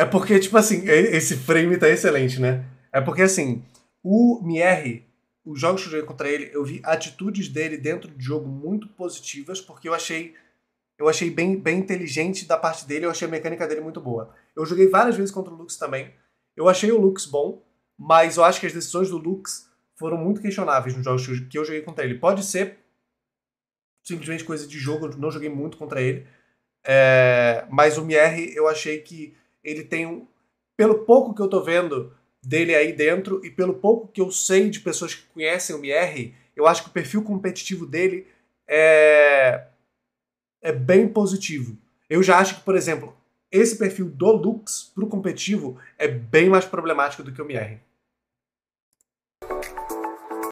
É porque, tipo assim, esse frame tá excelente, né? É porque, assim, o Mierre, os jogos que eu joguei contra ele, eu vi atitudes dele dentro do jogo muito positivas, porque eu achei eu achei bem, bem inteligente da parte dele, eu achei a mecânica dele muito boa. Eu joguei várias vezes contra o Lux também. Eu achei o Lux bom, mas eu acho que as decisões do Lux foram muito questionáveis nos jogos que eu joguei contra ele. Pode ser simplesmente coisa de jogo, eu não joguei muito contra ele. É, mas o Mier eu achei que ele tem um. Pelo pouco que eu tô vendo dele aí dentro e pelo pouco que eu sei de pessoas que conhecem o MR, eu acho que o perfil competitivo dele é. é bem positivo. Eu já acho que, por exemplo, esse perfil do Lux pro competitivo é bem mais problemático do que o MR.